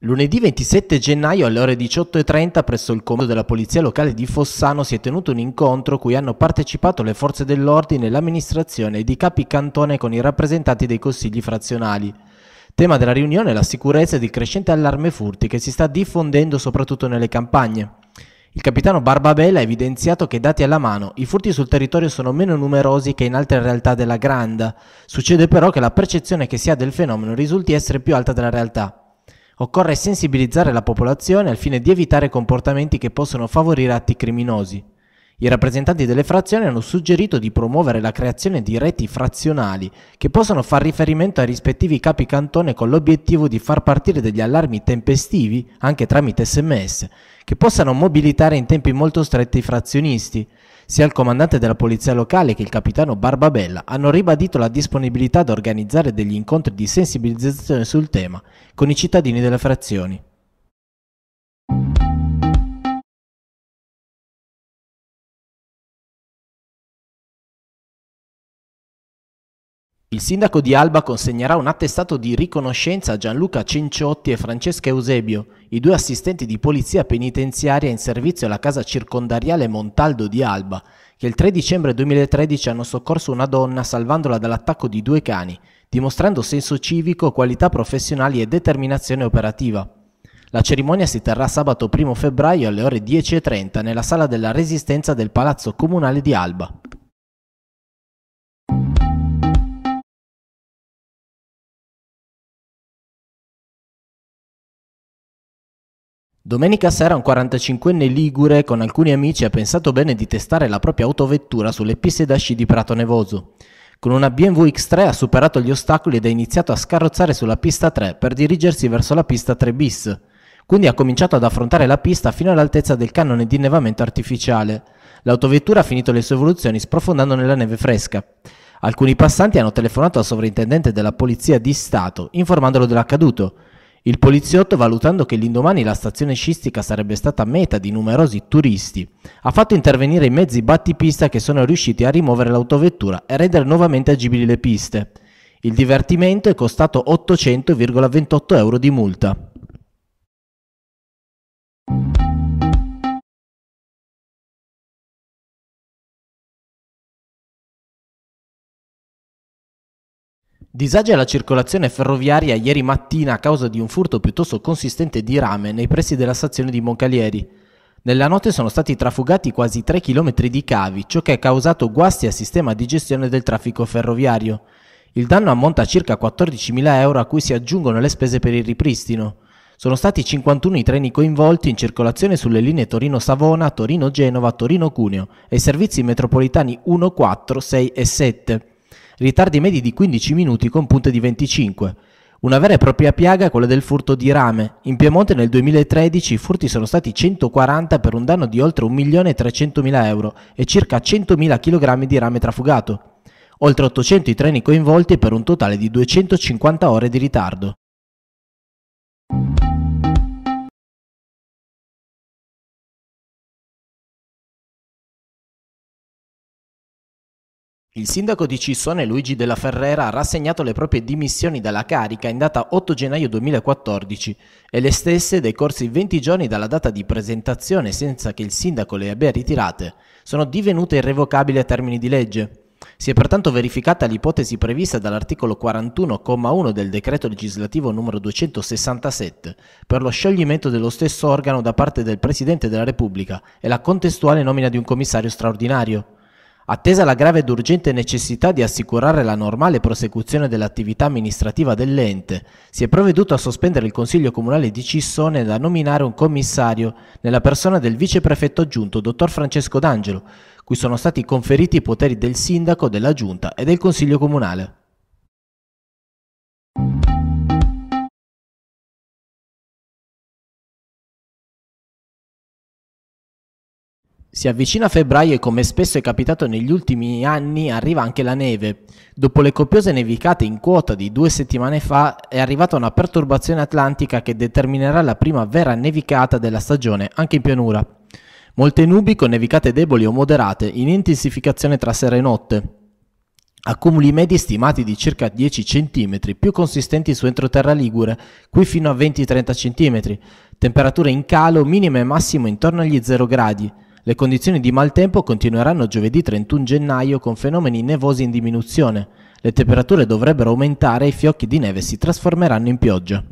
Lunedì 27 gennaio alle ore 18.30 presso il comando della Polizia Locale di Fossano si è tenuto un incontro cui hanno partecipato le forze dell'ordine, l'amministrazione ed i capi cantone con i rappresentanti dei consigli frazionali. Tema della riunione è la sicurezza ed il crescente allarme furti che si sta diffondendo soprattutto nelle campagne. Il capitano Barbabella ha evidenziato che dati alla mano i furti sul territorio sono meno numerosi che in altre realtà della Granda. Succede però che la percezione che si ha del fenomeno risulti essere più alta della realtà. Occorre sensibilizzare la popolazione al fine di evitare comportamenti che possono favorire atti criminosi. I rappresentanti delle frazioni hanno suggerito di promuovere la creazione di reti frazionali che possano far riferimento ai rispettivi capi cantone con l'obiettivo di far partire degli allarmi tempestivi, anche tramite sms, che possano mobilitare in tempi molto stretti i frazionisti. Sia il comandante della polizia locale che il capitano Barbabella hanno ribadito la disponibilità ad organizzare degli incontri di sensibilizzazione sul tema con i cittadini delle frazioni. Il sindaco di Alba consegnerà un attestato di riconoscenza a Gianluca Cinciotti e Francesca Eusebio, i due assistenti di polizia penitenziaria in servizio alla casa circondariale Montaldo di Alba, che il 3 dicembre 2013 hanno soccorso una donna salvandola dall'attacco di due cani, dimostrando senso civico, qualità professionali e determinazione operativa. La cerimonia si terrà sabato 1 febbraio alle ore 10.30 nella sala della Resistenza del Palazzo Comunale di Alba. Domenica sera un 45enne ligure con alcuni amici ha pensato bene di testare la propria autovettura sulle piste da sci di Prato Nevoso. Con una BMW X3 ha superato gli ostacoli ed ha iniziato a scarrozzare sulla pista 3 per dirigersi verso la pista 3 bis. Quindi ha cominciato ad affrontare la pista fino all'altezza del cannone di innevamento artificiale. L'autovettura ha finito le sue evoluzioni sprofondando nella neve fresca. Alcuni passanti hanno telefonato al sovrintendente della Polizia di Stato informandolo dell'accaduto il poliziotto, valutando che l'indomani la stazione scistica sarebbe stata meta di numerosi turisti, ha fatto intervenire i mezzi battipista che sono riusciti a rimuovere l'autovettura e rendere nuovamente agibili le piste. Il divertimento è costato 800,28 euro di multa. Disagi alla circolazione ferroviaria ieri mattina a causa di un furto piuttosto consistente di rame nei pressi della stazione di Moncalieri. Nella notte sono stati trafugati quasi 3 km di cavi, ciò che ha causato guasti al sistema di gestione del traffico ferroviario. Il danno ammonta a circa 14.000 euro a cui si aggiungono le spese per il ripristino. Sono stati 51 i treni coinvolti in circolazione sulle linee Torino-Savona, Torino-Genova, Torino-Cuneo e servizi metropolitani 1, 4, 6 e 7 ritardi medi di 15 minuti con punte di 25. Una vera e propria piaga è quella del furto di rame. In Piemonte nel 2013 i furti sono stati 140 per un danno di oltre 1.300.000 euro e circa 100.000 kg di rame trafugato. Oltre 800 i treni coinvolti per un totale di 250 ore di ritardo. Il sindaco di Cissone Luigi della Ferrera ha rassegnato le proprie dimissioni dalla carica in data 8 gennaio 2014 e le stesse, decorsi 20 giorni dalla data di presentazione senza che il sindaco le abbia ritirate, sono divenute irrevocabili a termini di legge. Si è pertanto verificata l'ipotesi prevista dall'articolo 41,1 del decreto legislativo n. 267 per lo scioglimento dello stesso organo da parte del Presidente della Repubblica e la contestuale nomina di un commissario straordinario. Attesa la grave ed urgente necessità di assicurare la normale prosecuzione dell'attività amministrativa dell'ente, si è provveduto a sospendere il Consiglio Comunale di Cissone e a nominare un commissario nella persona del viceprefetto aggiunto, dottor Francesco D'Angelo, cui sono stati conferiti i poteri del sindaco, della giunta e del Consiglio Comunale. Si avvicina febbraio e come spesso è capitato negli ultimi anni arriva anche la neve. Dopo le copiose nevicate in quota di due settimane fa è arrivata una perturbazione atlantica che determinerà la prima vera nevicata della stagione anche in pianura. Molte nubi con nevicate deboli o moderate in intensificazione tra sera e notte. Accumuli medi stimati di circa 10 cm, più consistenti su entroterra ligure, qui fino a 20-30 cm. Temperature in calo, minima e massimo intorno agli 0 gradi. Le condizioni di maltempo continueranno giovedì 31 gennaio con fenomeni nevosi in diminuzione. Le temperature dovrebbero aumentare e i fiocchi di neve si trasformeranno in pioggia.